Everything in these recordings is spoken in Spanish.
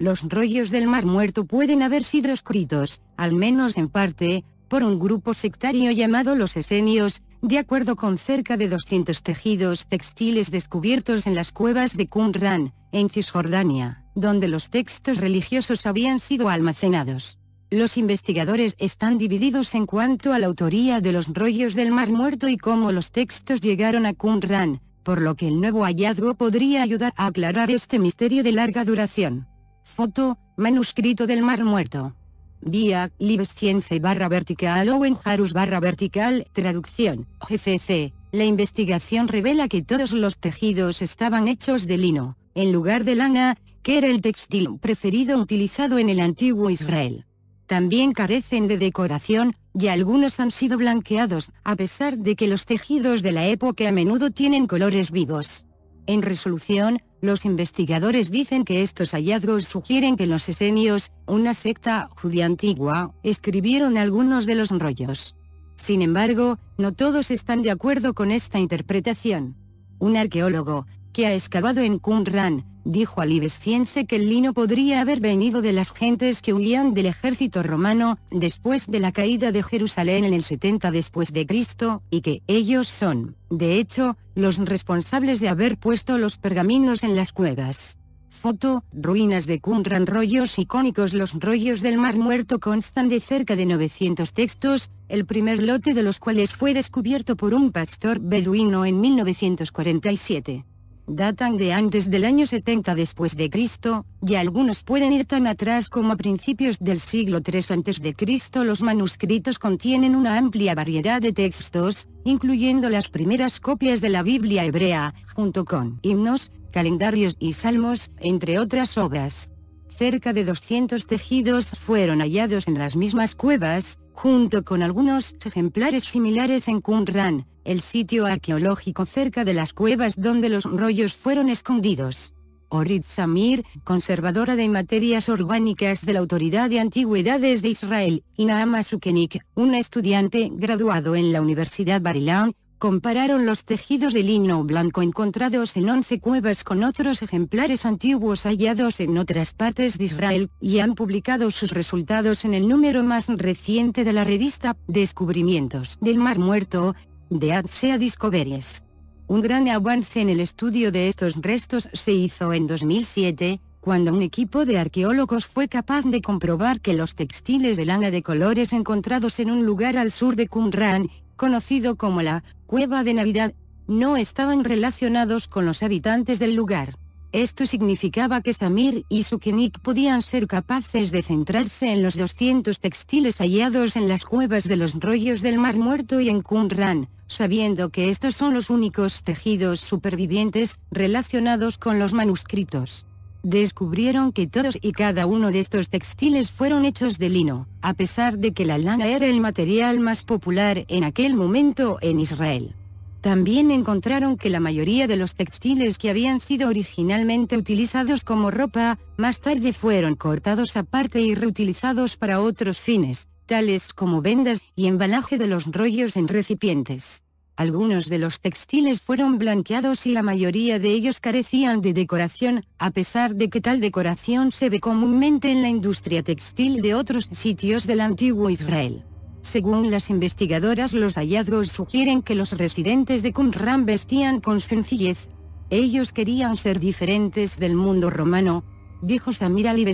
Los rollos del Mar Muerto pueden haber sido escritos, al menos en parte, por un grupo sectario llamado los esenios, de acuerdo con cerca de 200 tejidos textiles descubiertos en las cuevas de Qumran, en Cisjordania, donde los textos religiosos habían sido almacenados. Los investigadores están divididos en cuanto a la autoría de los rollos del Mar Muerto y cómo los textos llegaron a Qumran, por lo que el nuevo hallazgo podría ayudar a aclarar este misterio de larga duración. Foto, manuscrito del Mar Muerto. Vía, Libesciense barra vertical Owen Harus barra vertical, traducción, GCC. La investigación revela que todos los tejidos estaban hechos de lino, en lugar de lana, que era el textil preferido utilizado en el antiguo Israel. También carecen de decoración, y algunos han sido blanqueados, a pesar de que los tejidos de la época a menudo tienen colores vivos. En resolución, los investigadores dicen que estos hallazgos sugieren que los esenios, una secta judía antigua, escribieron algunos de los rollos. Sin embargo, no todos están de acuerdo con esta interpretación. Un arqueólogo, que ha excavado en Qumran, dijo Alibescience que el lino podría haber venido de las gentes que huían del ejército romano, después de la caída de Jerusalén en el 70 después de Cristo, y que ellos son, de hecho, los responsables de haber puesto los pergaminos en las cuevas. Foto, ruinas de Qumran Rollos icónicos Los rollos del Mar Muerto constan de cerca de 900 textos, el primer lote de los cuales fue descubierto por un pastor beduino en 1947 datan de antes del año 70 después de Cristo, y algunos pueden ir tan atrás como a principios del siglo III antes de Cristo. Los manuscritos contienen una amplia variedad de textos, incluyendo las primeras copias de la Biblia hebrea, junto con himnos, calendarios y salmos, entre otras obras. Cerca de 200 tejidos fueron hallados en las mismas cuevas, junto con algunos ejemplares similares en Qumran, el sitio arqueológico cerca de las cuevas donde los rollos fueron escondidos. Orit Samir, conservadora de materias orgánicas de la Autoridad de Antigüedades de Israel, y Naama Sukenik, un estudiante graduado en la Universidad Barilán, compararon los tejidos de lino blanco encontrados en 11 cuevas con otros ejemplares antiguos hallados en otras partes de Israel, y han publicado sus resultados en el número más reciente de la revista Descubrimientos del Mar Muerto, de Adsea Discoveries. Un gran avance en el estudio de estos restos se hizo en 2007, cuando un equipo de arqueólogos fue capaz de comprobar que los textiles de lana de colores encontrados en un lugar al sur de Qumran, conocido como la Cueva de Navidad, no estaban relacionados con los habitantes del lugar. Esto significaba que Samir y Sukenik podían ser capaces de centrarse en los 200 textiles hallados en las cuevas de los rollos del Mar Muerto y en Qumran, sabiendo que estos son los únicos tejidos supervivientes relacionados con los manuscritos. Descubrieron que todos y cada uno de estos textiles fueron hechos de lino, a pesar de que la lana era el material más popular en aquel momento en Israel. También encontraron que la mayoría de los textiles que habían sido originalmente utilizados como ropa, más tarde fueron cortados aparte y reutilizados para otros fines, tales como vendas y embalaje de los rollos en recipientes. Algunos de los textiles fueron blanqueados y la mayoría de ellos carecían de decoración, a pesar de que tal decoración se ve comúnmente en la industria textil de otros sitios del antiguo Israel. Según las investigadoras los hallazgos sugieren que los residentes de Qumran vestían con sencillez. Ellos querían ser diferentes del mundo romano, dijo Samir Ali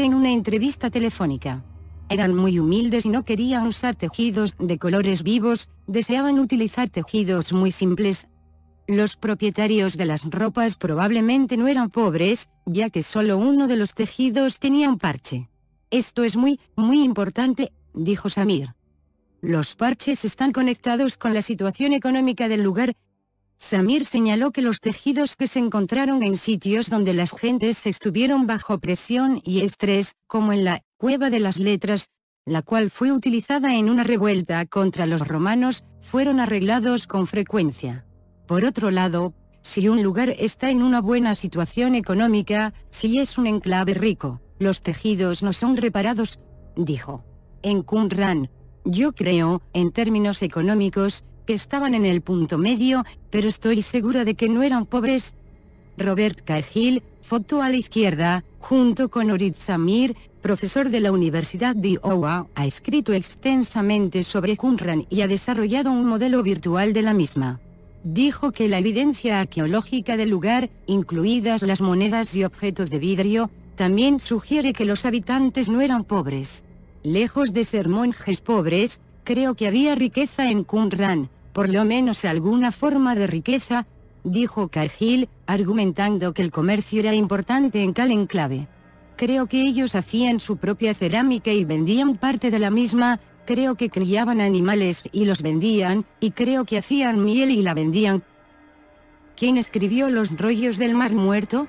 en una entrevista telefónica. Eran muy humildes y no querían usar tejidos de colores vivos, deseaban utilizar tejidos muy simples. Los propietarios de las ropas probablemente no eran pobres, ya que solo uno de los tejidos tenía un parche. Esto es muy, muy importante, dijo Samir. Los parches están conectados con la situación económica del lugar. Samir señaló que los tejidos que se encontraron en sitios donde las gentes estuvieron bajo presión y estrés, como en la Cueva de las Letras, la cual fue utilizada en una revuelta contra los romanos, fueron arreglados con frecuencia. Por otro lado, si un lugar está en una buena situación económica, si es un enclave rico, los tejidos no son reparados, dijo. En Kunran, yo creo, en términos económicos, que estaban en el punto medio, pero estoy segura de que no eran pobres. Robert Cargill, foto a la izquierda, junto con Orit Samir, profesor de la Universidad de Iowa, ha escrito extensamente sobre Qumran y ha desarrollado un modelo virtual de la misma. Dijo que la evidencia arqueológica del lugar, incluidas las monedas y objetos de vidrio, también sugiere que los habitantes no eran pobres. Lejos de ser monjes pobres, creo que había riqueza en Kunran, por lo menos alguna forma de riqueza, dijo Cargill, argumentando que el comercio era importante en cal enclave. Creo que ellos hacían su propia cerámica y vendían parte de la misma, creo que criaban animales y los vendían, y creo que hacían miel y la vendían. ¿Quién escribió Los rollos del mar muerto?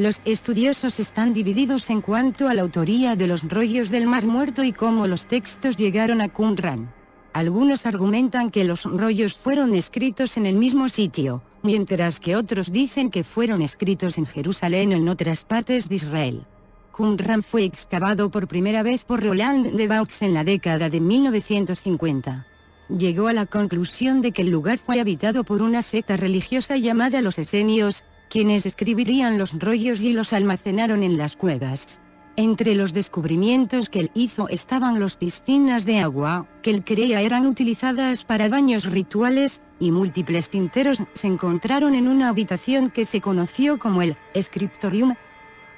Los estudiosos están divididos en cuanto a la autoría de los rollos del Mar Muerto y cómo los textos llegaron a Qumran. Algunos argumentan que los rollos fueron escritos en el mismo sitio, mientras que otros dicen que fueron escritos en Jerusalén o en otras partes de Israel. Qumran fue excavado por primera vez por Roland de Vaux en la década de 1950. Llegó a la conclusión de que el lugar fue habitado por una secta religiosa llamada los esenios, quienes escribirían los rollos y los almacenaron en las cuevas. Entre los descubrimientos que él hizo estaban las piscinas de agua, que él creía eran utilizadas para baños rituales, y múltiples tinteros se encontraron en una habitación que se conoció como el Scriptorium.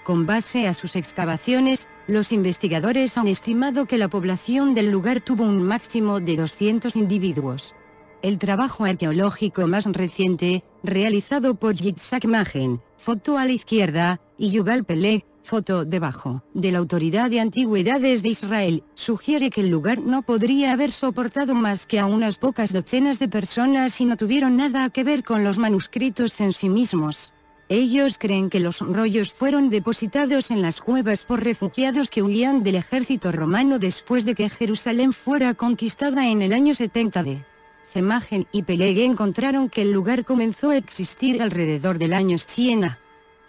Con base a sus excavaciones, los investigadores han estimado que la población del lugar tuvo un máximo de 200 individuos. El trabajo arqueológico más reciente, realizado por Yitzhak Magen, foto a la izquierda, y Yuval Peleg, foto debajo, de la Autoridad de Antigüedades de Israel, sugiere que el lugar no podría haber soportado más que a unas pocas docenas de personas y no tuvieron nada que ver con los manuscritos en sí mismos. Ellos creen que los rollos fueron depositados en las cuevas por refugiados que huían del ejército romano después de que Jerusalén fuera conquistada en el año 70 de... Imagen y Pelegue encontraron que el lugar comenzó a existir alrededor del año 100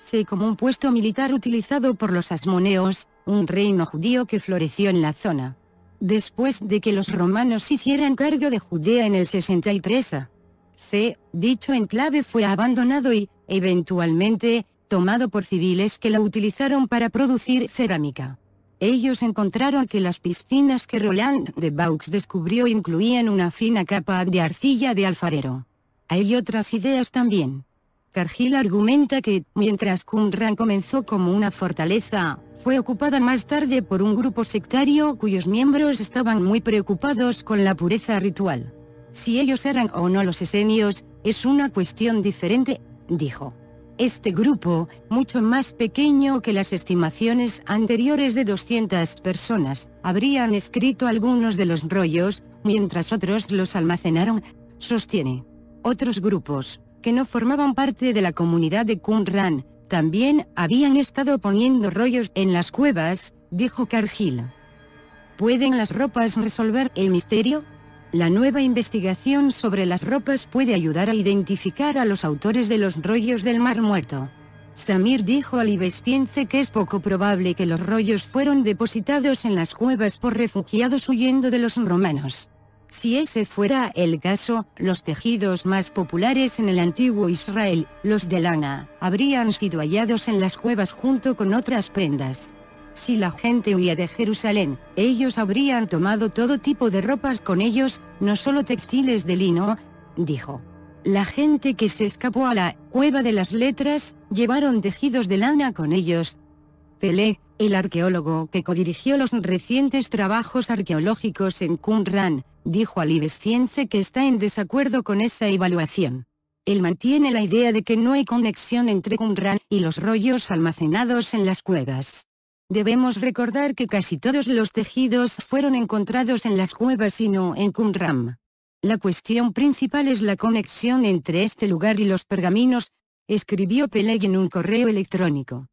C. como un puesto militar utilizado por los asmoneos, un reino judío que floreció en la zona. Después de que los romanos hicieran cargo de Judea en el 63 a. C., dicho enclave fue abandonado y, eventualmente, tomado por civiles que la utilizaron para producir cerámica. Ellos encontraron que las piscinas que Roland de Baux descubrió incluían una fina capa de arcilla de alfarero. Hay otras ideas también. Cargill argumenta que, mientras Qumran comenzó como una fortaleza, fue ocupada más tarde por un grupo sectario cuyos miembros estaban muy preocupados con la pureza ritual. Si ellos eran o no los esenios, es una cuestión diferente, dijo. Este grupo, mucho más pequeño que las estimaciones anteriores de 200 personas, habrían escrito algunos de los rollos, mientras otros los almacenaron, sostiene. Otros grupos, que no formaban parte de la comunidad de Kunran, también habían estado poniendo rollos en las cuevas, dijo Cargill. ¿Pueden las ropas resolver el misterio? La nueva investigación sobre las ropas puede ayudar a identificar a los autores de los rollos del Mar Muerto. Samir dijo al Ibestiense que es poco probable que los rollos fueron depositados en las cuevas por refugiados huyendo de los romanos. Si ese fuera el caso, los tejidos más populares en el antiguo Israel, los de lana, habrían sido hallados en las cuevas junto con otras prendas. Si la gente huía de Jerusalén, ellos habrían tomado todo tipo de ropas con ellos, no solo textiles de lino, dijo. La gente que se escapó a la cueva de las letras, llevaron tejidos de lana con ellos. Pelé, el arqueólogo que codirigió los recientes trabajos arqueológicos en Qumran, dijo al Ivesciense que está en desacuerdo con esa evaluación. Él mantiene la idea de que no hay conexión entre Qumran y los rollos almacenados en las cuevas. Debemos recordar que casi todos los tejidos fueron encontrados en las cuevas y no en Qumran. La cuestión principal es la conexión entre este lugar y los pergaminos, escribió Peleg en un correo electrónico.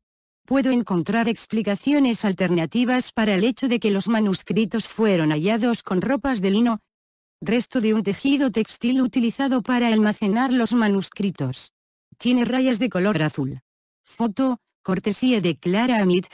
Puedo encontrar explicaciones alternativas para el hecho de que los manuscritos fueron hallados con ropas de lino, resto de un tejido textil utilizado para almacenar los manuscritos. Tiene rayas de color azul. Foto, cortesía de Clara Amit,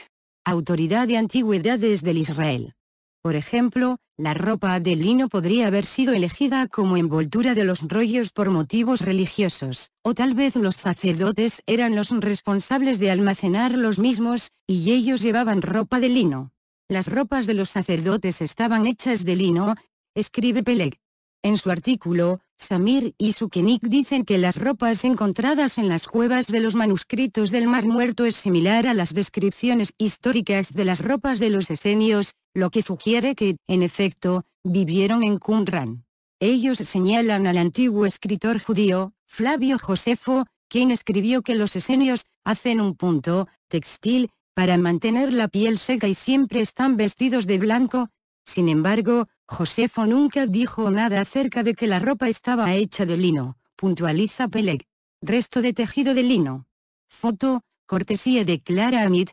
Autoridad de Antigüedades del Israel. Por ejemplo, la ropa de lino podría haber sido elegida como envoltura de los rollos por motivos religiosos, o tal vez los sacerdotes eran los responsables de almacenar los mismos, y ellos llevaban ropa de lino. Las ropas de los sacerdotes estaban hechas de lino, escribe Peleg. En su artículo, Samir y Sukenik dicen que las ropas encontradas en las cuevas de los manuscritos del Mar Muerto es similar a las descripciones históricas de las ropas de los esenios, lo que sugiere que, en efecto, vivieron en Qumran. Ellos señalan al antiguo escritor judío, Flavio Josefo, quien escribió que los esenios, hacen un punto, textil, para mantener la piel seca y siempre están vestidos de blanco. Sin embargo, Josefo nunca dijo nada acerca de que la ropa estaba hecha de lino, puntualiza Peleg. Resto de tejido de lino. Foto, cortesía de Clara Amit,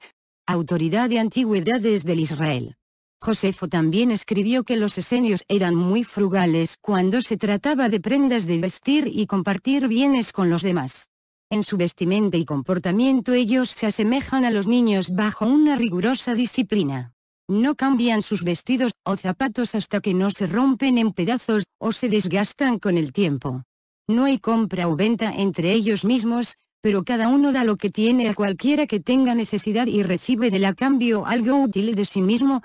Autoridad de Antigüedades del Israel. Josefo también escribió que los esenios eran muy frugales cuando se trataba de prendas de vestir y compartir bienes con los demás. En su vestimenta y comportamiento ellos se asemejan a los niños bajo una rigurosa disciplina no cambian sus vestidos o zapatos hasta que no se rompen en pedazos, o se desgastan con el tiempo. No hay compra o venta entre ellos mismos, pero cada uno da lo que tiene a cualquiera que tenga necesidad y recibe de la cambio algo útil de sí mismo.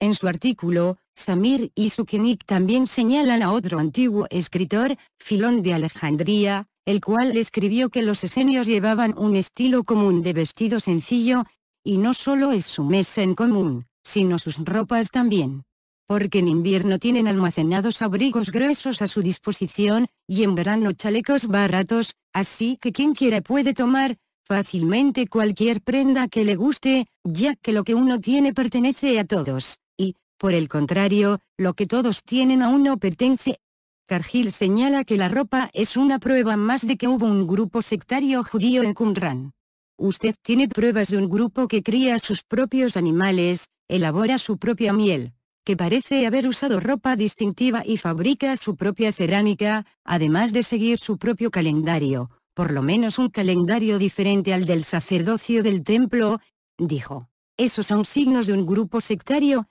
En su artículo, Samir y Sukenik también señalan a otro antiguo escritor, Filón de Alejandría, el cual escribió que los esenios llevaban un estilo común de vestido sencillo, y no solo es su mesa en común, sino sus ropas también. Porque en invierno tienen almacenados abrigos gruesos a su disposición, y en verano chalecos baratos, así que quien quiera puede tomar, fácilmente cualquier prenda que le guste, ya que lo que uno tiene pertenece a todos, y, por el contrario, lo que todos tienen a uno pertenece. Cargill señala que la ropa es una prueba más de que hubo un grupo sectario judío en Qumran. Usted tiene pruebas de un grupo que cría sus propios animales, elabora su propia miel, que parece haber usado ropa distintiva y fabrica su propia cerámica, además de seguir su propio calendario, por lo menos un calendario diferente al del sacerdocio del templo, dijo. Esos son signos de un grupo sectario.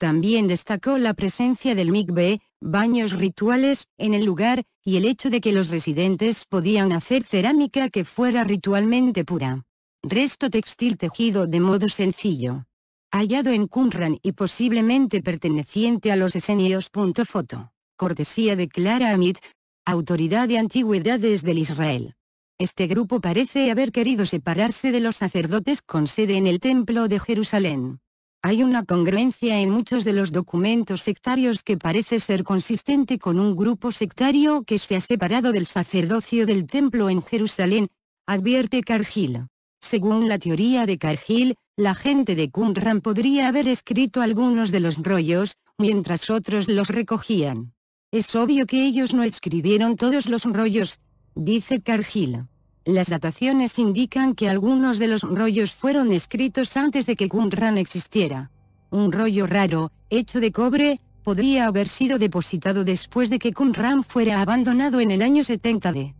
También destacó la presencia del mikve, baños rituales, en el lugar, y el hecho de que los residentes podían hacer cerámica que fuera ritualmente pura. Resto textil tejido de modo sencillo hallado en Qumran y posiblemente perteneciente a los esenios. Foto. Cortesía de Clara Amit, autoridad de antigüedades del Israel. Este grupo parece haber querido separarse de los sacerdotes con sede en el Templo de Jerusalén. Hay una congruencia en muchos de los documentos sectarios que parece ser consistente con un grupo sectario que se ha separado del sacerdocio del templo en Jerusalén, advierte Cargill. Según la teoría de Cargill, la gente de Qumran podría haber escrito algunos de los rollos, mientras otros los recogían. Es obvio que ellos no escribieron todos los rollos, dice Cargill. Las dataciones indican que algunos de los rollos fueron escritos antes de que Qumran existiera. Un rollo raro, hecho de cobre, podría haber sido depositado después de que Qumran fuera abandonado en el año 70 d.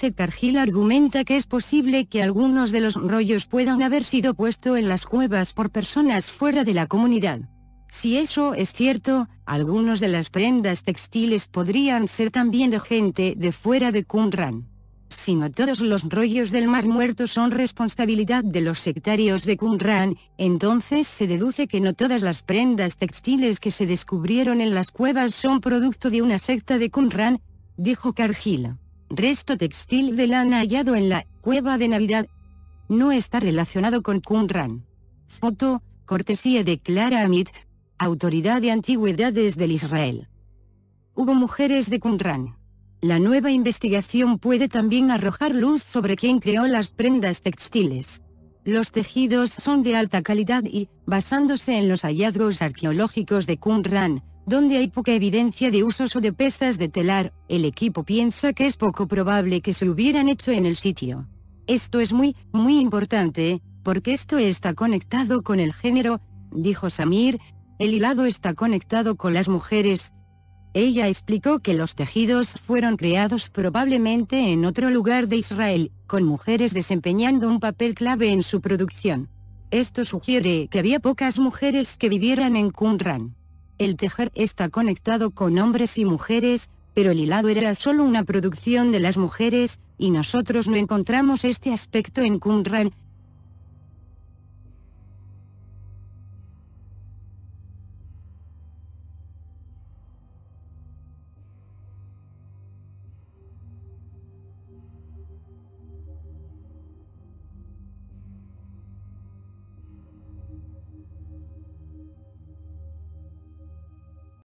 C. argumenta que es posible que algunos de los rollos puedan haber sido puesto en las cuevas por personas fuera de la comunidad. Si eso es cierto, algunos de las prendas textiles podrían ser también de gente de fuera de Qumran. Si no todos los rollos del Mar Muerto son responsabilidad de los sectarios de Qumran, entonces se deduce que no todas las prendas textiles que se descubrieron en las cuevas son producto de una secta de Qumran, dijo Cargill resto textil de lana hallado en la cueva de Navidad. No está relacionado con Qumran. Foto, cortesía de Clara Amit, Autoridad de Antigüedades del Israel. Hubo mujeres de Kunran. La nueva investigación puede también arrojar luz sobre quién creó las prendas textiles. Los tejidos son de alta calidad y, basándose en los hallazgos arqueológicos de Qumran, donde hay poca evidencia de usos o de pesas de telar, el equipo piensa que es poco probable que se hubieran hecho en el sitio. Esto es muy, muy importante, porque esto está conectado con el género, dijo Samir, el hilado está conectado con las mujeres. Ella explicó que los tejidos fueron creados probablemente en otro lugar de Israel, con mujeres desempeñando un papel clave en su producción. Esto sugiere que había pocas mujeres que vivieran en Qumran. El tejer está conectado con hombres y mujeres, pero el hilado era solo una producción de las mujeres, y nosotros no encontramos este aspecto en Kunran.